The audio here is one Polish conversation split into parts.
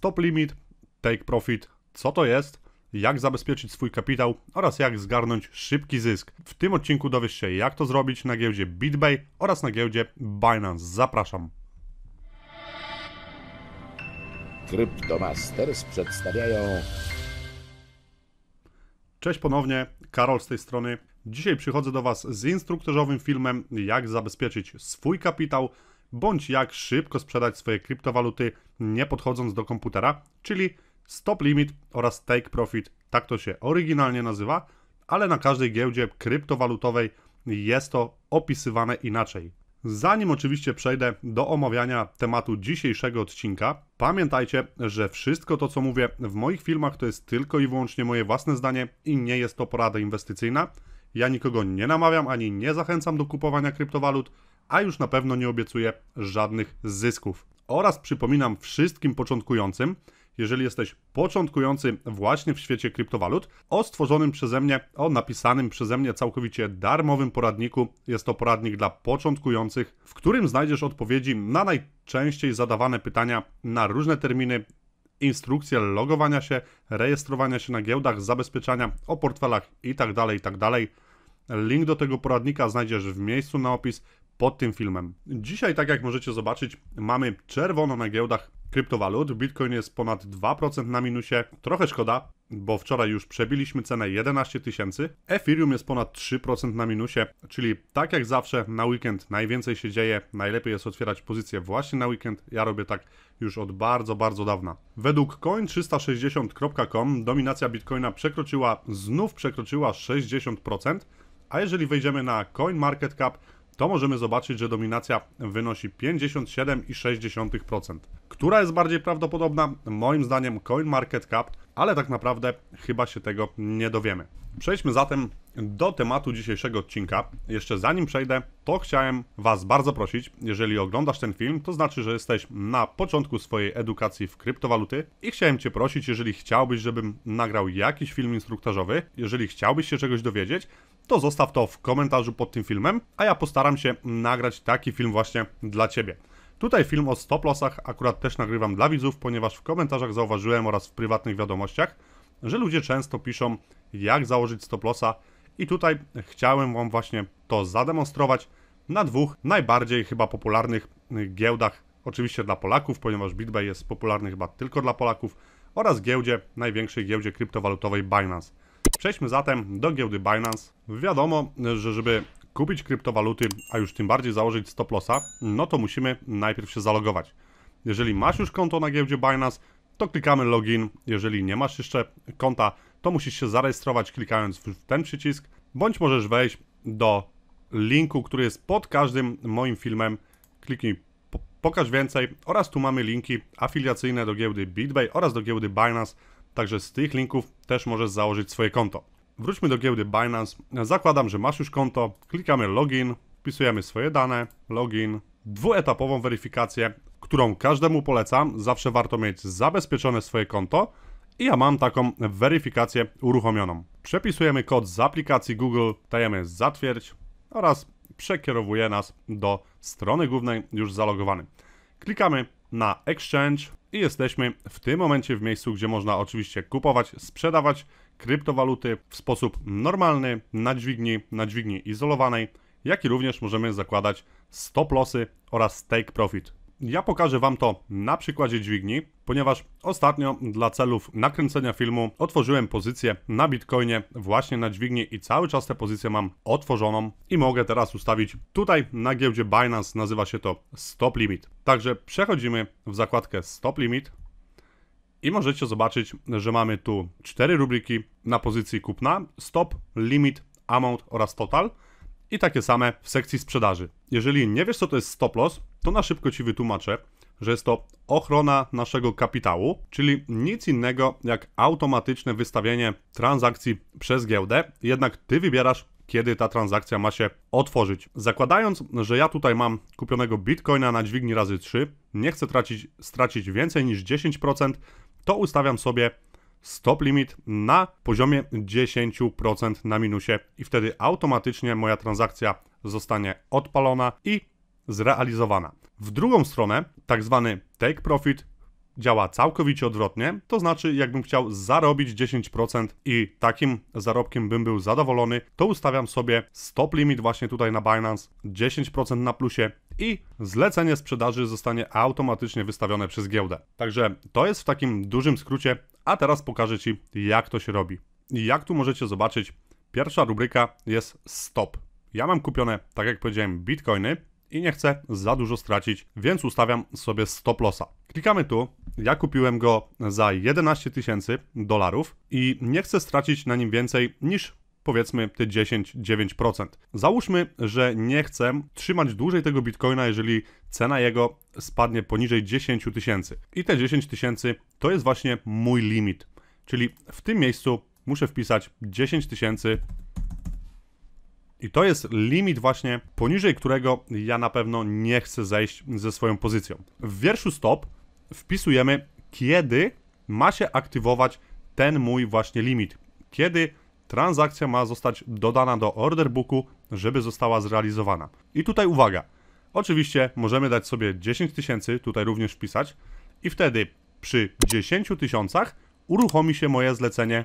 stop limit, take profit, co to jest, jak zabezpieczyć swój kapitał oraz jak zgarnąć szybki zysk. W tym odcinku dowiesz się jak to zrobić na giełdzie BitBay oraz na giełdzie Binance. Zapraszam. Cryptomasters przedstawiają Cześć ponownie, Karol z tej strony. Dzisiaj przychodzę do Was z instruktorzowym filmem, jak zabezpieczyć swój kapitał bądź jak szybko sprzedać swoje kryptowaluty nie podchodząc do komputera, czyli stop limit oraz take profit, tak to się oryginalnie nazywa, ale na każdej giełdzie kryptowalutowej jest to opisywane inaczej. Zanim oczywiście przejdę do omawiania tematu dzisiejszego odcinka, pamiętajcie, że wszystko to, co mówię w moich filmach, to jest tylko i wyłącznie moje własne zdanie i nie jest to porada inwestycyjna. Ja nikogo nie namawiam ani nie zachęcam do kupowania kryptowalut a już na pewno nie obiecuje żadnych zysków. Oraz przypominam wszystkim początkującym, jeżeli jesteś początkujący właśnie w świecie kryptowalut, o stworzonym przeze mnie, o napisanym przeze mnie całkowicie darmowym poradniku. Jest to poradnik dla początkujących, w którym znajdziesz odpowiedzi na najczęściej zadawane pytania na różne terminy, instrukcje logowania się, rejestrowania się na giełdach, zabezpieczania o portfelach itd. Tak itd. Tak Link do tego poradnika znajdziesz w miejscu na opis pod tym filmem. Dzisiaj, tak jak możecie zobaczyć, mamy czerwono na giełdach kryptowalut. Bitcoin jest ponad 2% na minusie. Trochę szkoda, bo wczoraj już przebiliśmy cenę 11 tysięcy. Ethereum jest ponad 3% na minusie, czyli tak jak zawsze na weekend najwięcej się dzieje. Najlepiej jest otwierać pozycję właśnie na weekend. Ja robię tak już od bardzo, bardzo dawna. Według coin360.com dominacja Bitcoina przekroczyła, znów przekroczyła 60%, a jeżeli wejdziemy na CoinMarketCap, to możemy zobaczyć, że dominacja wynosi 57,6%. Która jest bardziej prawdopodobna? Moim zdaniem CoinMarketCap, ale tak naprawdę chyba się tego nie dowiemy. Przejdźmy zatem do tematu dzisiejszego odcinka. Jeszcze zanim przejdę, to chciałem Was bardzo prosić, jeżeli oglądasz ten film, to znaczy, że jesteś na początku swojej edukacji w kryptowaluty i chciałem Cię prosić, jeżeli chciałbyś, żebym nagrał jakiś film instruktażowy, jeżeli chciałbyś się czegoś dowiedzieć, to zostaw to w komentarzu pod tym filmem, a ja postaram się nagrać taki film właśnie dla Ciebie. Tutaj film o stop lossach akurat też nagrywam dla widzów, ponieważ w komentarzach zauważyłem oraz w prywatnych wiadomościach, że ludzie często piszą jak założyć stop lossa i tutaj chciałem Wam właśnie to zademonstrować na dwóch najbardziej chyba popularnych giełdach, oczywiście dla Polaków, ponieważ BitBay jest popularny chyba tylko dla Polaków oraz giełdzie, największej giełdzie kryptowalutowej Binance. Przejdźmy zatem do giełdy Binance. Wiadomo, że żeby kupić kryptowaluty, a już tym bardziej założyć stop lossa, no to musimy najpierw się zalogować. Jeżeli masz już konto na giełdzie Binance, to klikamy login. Jeżeli nie masz jeszcze konta, to musisz się zarejestrować klikając w ten przycisk, bądź możesz wejść do linku, który jest pod każdym moim filmem. Kliknij pokaż więcej oraz tu mamy linki afiliacyjne do giełdy BitBay oraz do giełdy Binance także z tych linków też możesz założyć swoje konto. Wróćmy do giełdy Binance. Zakładam, że masz już konto, klikamy login, wpisujemy swoje dane, login, dwuetapową weryfikację, którą każdemu polecam. Zawsze warto mieć zabezpieczone swoje konto i ja mam taką weryfikację uruchomioną. Przepisujemy kod z aplikacji Google, dajemy zatwierdź oraz przekierowuje nas do strony głównej już zalogowanej. Klikamy na exchange i jesteśmy w tym momencie w miejscu, gdzie można oczywiście kupować, sprzedawać kryptowaluty w sposób normalny na dźwigni, na dźwigni izolowanej, jak i również możemy zakładać stop lossy oraz take profit. Ja pokażę Wam to na przykładzie dźwigni, ponieważ ostatnio dla celów nakręcenia filmu otworzyłem pozycję na Bitcoinie właśnie na dźwigni i cały czas tę pozycję mam otworzoną i mogę teraz ustawić tutaj na giełdzie Binance, nazywa się to Stop Limit. Także przechodzimy w zakładkę Stop Limit i możecie zobaczyć, że mamy tu cztery rubryki na pozycji kupna, Stop, Limit, Amount oraz Total – i takie same w sekcji sprzedaży. Jeżeli nie wiesz, co to jest stop loss, to na szybko Ci wytłumaczę, że jest to ochrona naszego kapitału, czyli nic innego jak automatyczne wystawienie transakcji przez giełdę, jednak Ty wybierasz, kiedy ta transakcja ma się otworzyć. Zakładając, że ja tutaj mam kupionego bitcoina na dźwigni razy 3, nie chcę tracić, stracić więcej niż 10%, to ustawiam sobie stop limit na poziomie 10% na minusie i wtedy automatycznie moja transakcja zostanie odpalona i zrealizowana. W drugą stronę tak zwany take profit działa całkowicie odwrotnie, to znaczy jakbym chciał zarobić 10% i takim zarobkiem bym był zadowolony, to ustawiam sobie stop limit właśnie tutaj na Binance, 10% na plusie i zlecenie sprzedaży zostanie automatycznie wystawione przez giełdę. Także to jest w takim dużym skrócie, a teraz pokażę Ci jak to się robi. jak tu możecie zobaczyć, pierwsza rubryka jest stop. Ja mam kupione, tak jak powiedziałem, bitcoiny, i nie chcę za dużo stracić, więc ustawiam sobie stop lossa. Klikamy tu, ja kupiłem go za 11 tysięcy dolarów i nie chcę stracić na nim więcej niż powiedzmy te 10-9%. Załóżmy, że nie chcę trzymać dłużej tego bitcoina, jeżeli cena jego spadnie poniżej 10 tysięcy. I te 10 tysięcy to jest właśnie mój limit. Czyli w tym miejscu muszę wpisać 10 tysięcy i to jest limit właśnie, poniżej którego ja na pewno nie chcę zejść ze swoją pozycją. W wierszu stop wpisujemy, kiedy ma się aktywować ten mój właśnie limit. Kiedy transakcja ma zostać dodana do order booku, żeby została zrealizowana. I tutaj uwaga, oczywiście możemy dać sobie 10 tysięcy, tutaj również wpisać i wtedy przy 10 tysiącach uruchomi się moje zlecenie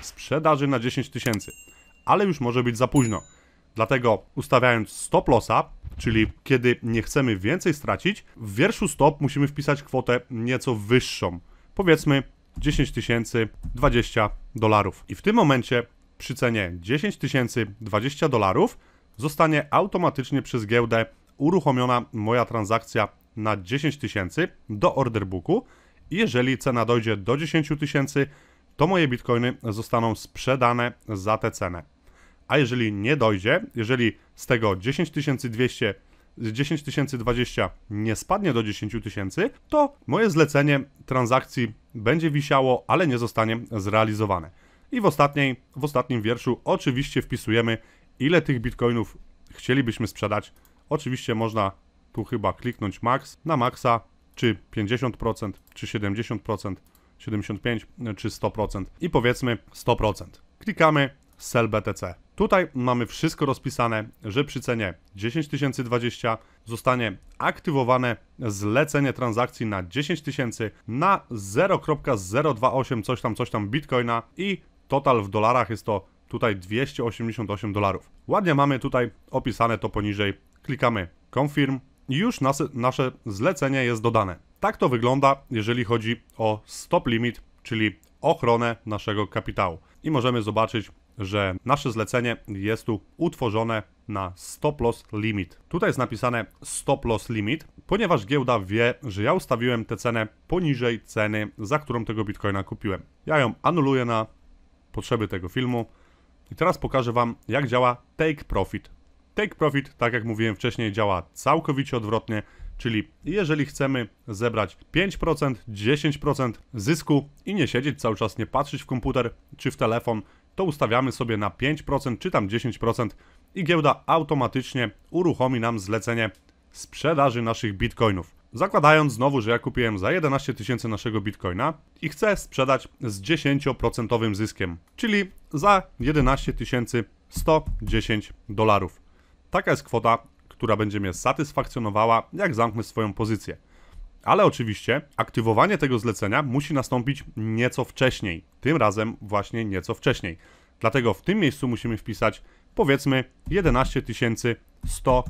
sprzedaży na 10 tysięcy, ale już może być za późno. Dlatego ustawiając stop lossa, czyli kiedy nie chcemy więcej stracić, w wierszu stop musimy wpisać kwotę nieco wyższą. Powiedzmy 10 tysięcy 20 dolarów. I w tym momencie przy cenie 10 tysięcy 20 dolarów zostanie automatycznie przez giełdę uruchomiona moja transakcja na 10 tysięcy do order booku. I jeżeli cena dojdzie do 10 tysięcy, to moje bitcoiny zostaną sprzedane za tę cenę a jeżeli nie dojdzie, jeżeli z tego 10200 10 020 nie spadnie do 10 000, to moje zlecenie transakcji będzie wisiało, ale nie zostanie zrealizowane. I w, ostatniej, w ostatnim wierszu oczywiście wpisujemy, ile tych bitcoinów chcielibyśmy sprzedać. Oczywiście można tu chyba kliknąć max na maksa, czy 50%, czy 70%, 75% czy 100%. I powiedzmy 100%. Klikamy sell BTC. Tutaj mamy wszystko rozpisane, że przy cenie 020 zostanie aktywowane zlecenie transakcji na 10 000 na 0.028 coś tam, coś tam bitcoina i total w dolarach jest to tutaj 288 dolarów. Ładnie mamy tutaj opisane to poniżej. Klikamy confirm i już nas, nasze zlecenie jest dodane. Tak to wygląda, jeżeli chodzi o stop limit, czyli ochronę naszego kapitału. I możemy zobaczyć że nasze zlecenie jest tu utworzone na stop loss limit. Tutaj jest napisane stop loss limit, ponieważ giełda wie, że ja ustawiłem tę cenę poniżej ceny, za którą tego bitcoina kupiłem. Ja ją anuluję na potrzeby tego filmu i teraz pokażę Wam jak działa take profit. Take profit, tak jak mówiłem wcześniej, działa całkowicie odwrotnie, czyli jeżeli chcemy zebrać 5%, 10% zysku i nie siedzieć cały czas, nie patrzeć w komputer czy w telefon, to ustawiamy sobie na 5% czy tam 10% i giełda automatycznie uruchomi nam zlecenie sprzedaży naszych bitcoinów. Zakładając znowu, że ja kupiłem za 11 tysięcy naszego bitcoina i chcę sprzedać z 10% zyskiem, czyli za 11 110 dolarów. Taka jest kwota, która będzie mnie satysfakcjonowała, jak zamknę swoją pozycję. Ale oczywiście aktywowanie tego zlecenia musi nastąpić nieco wcześniej, tym razem właśnie nieco wcześniej. Dlatego w tym miejscu musimy wpisać powiedzmy 11 100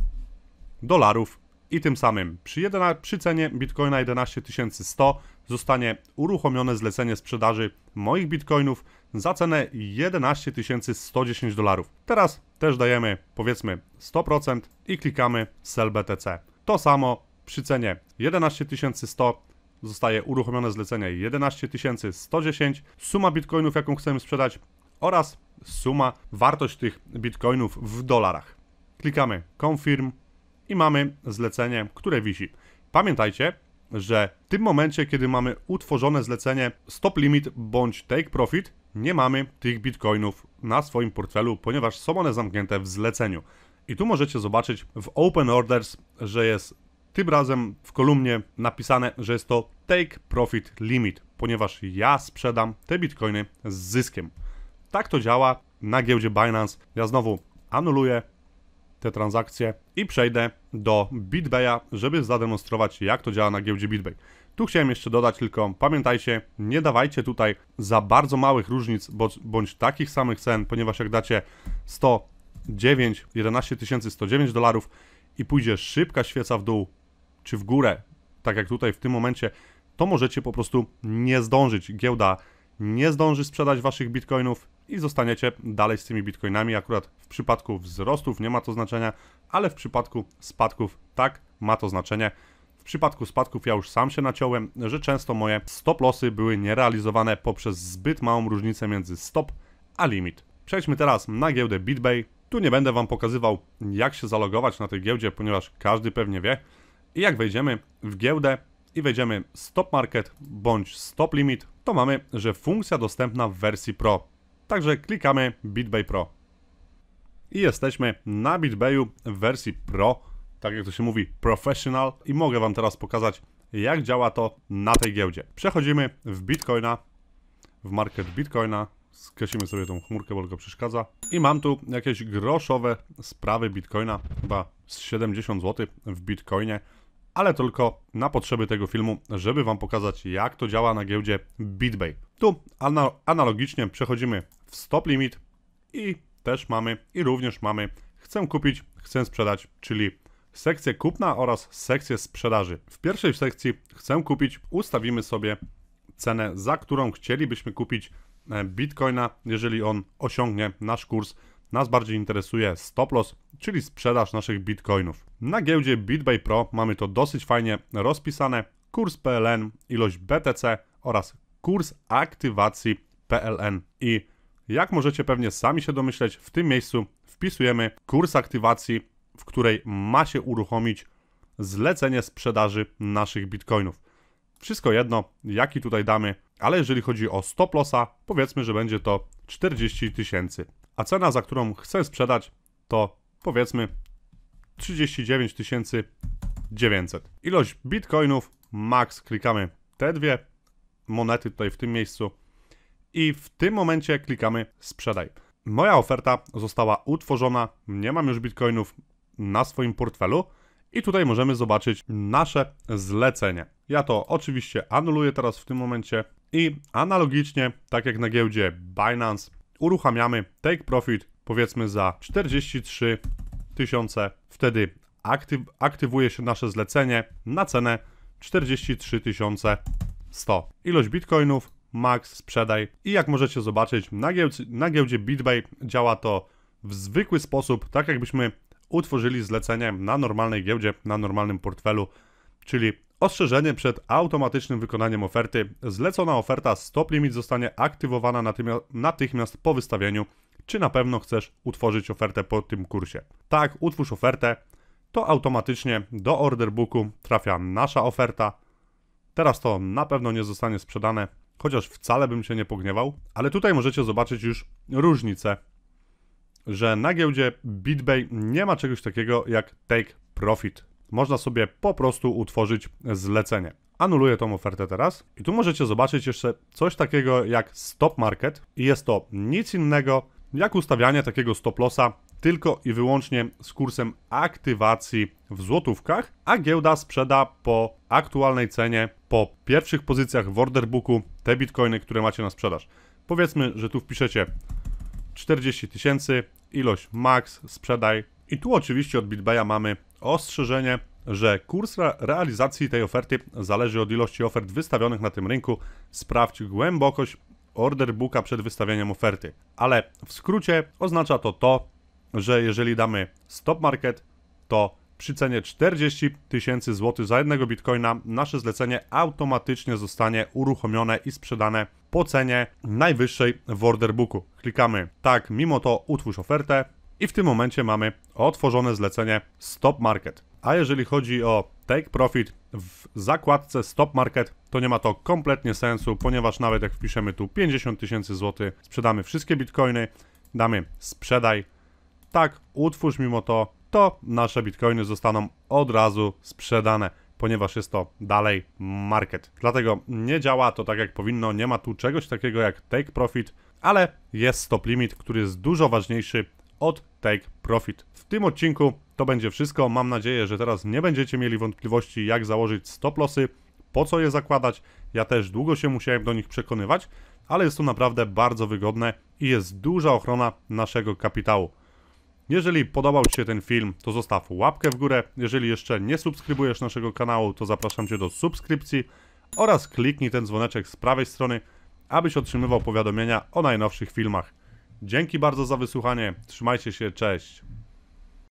dolarów i tym samym przy, jedna, przy cenie bitcoina 11 100 zostanie uruchomione zlecenie sprzedaży moich bitcoinów za cenę 11 110 dolarów. Teraz też dajemy powiedzmy 100% i klikamy Sell BTC. To samo przy cenie 11100 zostaje uruchomione zlecenie 11110, suma bitcoinów jaką chcemy sprzedać oraz suma, wartość tych bitcoinów w dolarach. Klikamy confirm i mamy zlecenie, które wisi. Pamiętajcie, że w tym momencie, kiedy mamy utworzone zlecenie stop limit bądź take profit, nie mamy tych bitcoinów na swoim portfelu, ponieważ są one zamknięte w zleceniu. I tu możecie zobaczyć w Open Orders, że jest tym razem w kolumnie napisane, że jest to Take Profit Limit, ponieważ ja sprzedam te bitcoiny z zyskiem. Tak to działa na giełdzie Binance. Ja znowu anuluję te transakcje i przejdę do BitBaya, żeby zademonstrować jak to działa na giełdzie BitBay. Tu chciałem jeszcze dodać tylko, pamiętajcie, nie dawajcie tutaj za bardzo małych różnic bądź, takich samych cen, ponieważ jak dacie 109, 11 109 dolarów i pójdzie szybka świeca w dół, czy w górę, tak jak tutaj w tym momencie, to możecie po prostu nie zdążyć. Giełda nie zdąży sprzedać waszych bitcoinów i zostaniecie dalej z tymi bitcoinami. Akurat w przypadku wzrostów nie ma to znaczenia, ale w przypadku spadków tak ma to znaczenie. W przypadku spadków ja już sam się naciąłem, że często moje stop losy były nierealizowane poprzez zbyt małą różnicę między stop a limit. Przejdźmy teraz na giełdę BitBay. Tu nie będę Wam pokazywał, jak się zalogować na tej giełdzie, ponieważ każdy pewnie wie. I jak wejdziemy w giełdę i wejdziemy stop market bądź stop limit, to mamy, że funkcja dostępna w wersji Pro. Także klikamy BitBay Pro. I jesteśmy na BitBayu w wersji Pro, tak jak to się mówi, Professional. I mogę Wam teraz pokazać, jak działa to na tej giełdzie. Przechodzimy w Bitcoina, w market Bitcoina, skreślimy sobie tą chmurkę, bo tylko przeszkadza. I mam tu jakieś groszowe sprawy Bitcoina, chyba z 70 zł w Bitcoinie ale tylko na potrzeby tego filmu, żeby Wam pokazać, jak to działa na giełdzie BitBay. Tu analogicznie przechodzimy w stop limit i też mamy, i również mamy chcę kupić, chcę sprzedać, czyli sekcję kupna oraz sekcję sprzedaży. W pierwszej sekcji chcę kupić ustawimy sobie cenę, za którą chcielibyśmy kupić e, Bitcoina, jeżeli on osiągnie nasz kurs nas bardziej interesuje stop loss, czyli sprzedaż naszych bitcoinów. Na giełdzie BitBay Pro mamy to dosyć fajnie rozpisane. Kurs PLN, ilość BTC oraz kurs aktywacji PLN. I jak możecie pewnie sami się domyśleć, w tym miejscu wpisujemy kurs aktywacji, w której ma się uruchomić zlecenie sprzedaży naszych bitcoinów. Wszystko jedno, jaki tutaj damy, ale jeżeli chodzi o stop lossa, powiedzmy, że będzie to 40 tysięcy a cena, za którą chcę sprzedać, to powiedzmy 39 900. Ilość bitcoinów, max, klikamy te dwie monety tutaj w tym miejscu i w tym momencie klikamy sprzedaj. Moja oferta została utworzona, nie mam już bitcoinów na swoim portfelu i tutaj możemy zobaczyć nasze zlecenie. Ja to oczywiście anuluję teraz w tym momencie i analogicznie, tak jak na giełdzie Binance, uruchamiamy take profit powiedzmy za 43 tysiące, wtedy aktyw aktywuje się nasze zlecenie na cenę 43 100. Ilość bitcoinów, max, sprzedaj i jak możecie zobaczyć na giełdzie, na giełdzie BitBay działa to w zwykły sposób, tak jakbyśmy utworzyli zlecenie na normalnej giełdzie, na normalnym portfelu, czyli Ostrzeżenie przed automatycznym wykonaniem oferty. Zlecona oferta stop limit zostanie aktywowana natychmiast po wystawieniu. Czy na pewno chcesz utworzyć ofertę po tym kursie? Tak, utwórz ofertę. To automatycznie do order booku trafia nasza oferta. Teraz to na pewno nie zostanie sprzedane, chociaż wcale bym się nie pogniewał. Ale tutaj możecie zobaczyć już różnicę, że na giełdzie BitBay nie ma czegoś takiego jak take profit można sobie po prostu utworzyć zlecenie. Anuluję tą ofertę teraz i tu możecie zobaczyć jeszcze coś takiego jak stop market i jest to nic innego jak ustawianie takiego stop lossa tylko i wyłącznie z kursem aktywacji w złotówkach, a giełda sprzeda po aktualnej cenie, po pierwszych pozycjach w order booku te bitcoiny, które macie na sprzedaż. Powiedzmy, że tu wpiszecie 40 tysięcy, ilość max, sprzedaj i tu oczywiście od BitBaya mamy ostrzeżenie, że kurs realizacji tej oferty zależy od ilości ofert wystawionych na tym rynku. Sprawdź głębokość order booka przed wystawieniem oferty. Ale w skrócie oznacza to to, że jeżeli damy stop market, to przy cenie 40 tysięcy złotych za jednego bitcoina nasze zlecenie automatycznie zostanie uruchomione i sprzedane po cenie najwyższej w order booku. Klikamy tak, mimo to utwórz ofertę, i w tym momencie mamy otworzone zlecenie Stop Market. A jeżeli chodzi o Take Profit w zakładce Stop Market, to nie ma to kompletnie sensu, ponieważ nawet jak wpiszemy tu 50 tysięcy złotych, sprzedamy wszystkie bitcoiny, damy sprzedaj, tak, utwórz mimo to, to nasze bitcoiny zostaną od razu sprzedane, ponieważ jest to dalej market. Dlatego nie działa to tak jak powinno, nie ma tu czegoś takiego jak take profit, ale jest stop limit, który jest dużo ważniejszy od Take Profit. W tym odcinku to będzie wszystko. Mam nadzieję, że teraz nie będziecie mieli wątpliwości, jak założyć stop lossy, po co je zakładać. Ja też długo się musiałem do nich przekonywać, ale jest to naprawdę bardzo wygodne i jest duża ochrona naszego kapitału. Jeżeli podobał Ci się ten film, to zostaw łapkę w górę. Jeżeli jeszcze nie subskrybujesz naszego kanału, to zapraszam Cię do subskrypcji oraz kliknij ten dzwoneczek z prawej strony, abyś otrzymywał powiadomienia o najnowszych filmach. Dzięki bardzo za wysłuchanie. Trzymajcie się, cześć.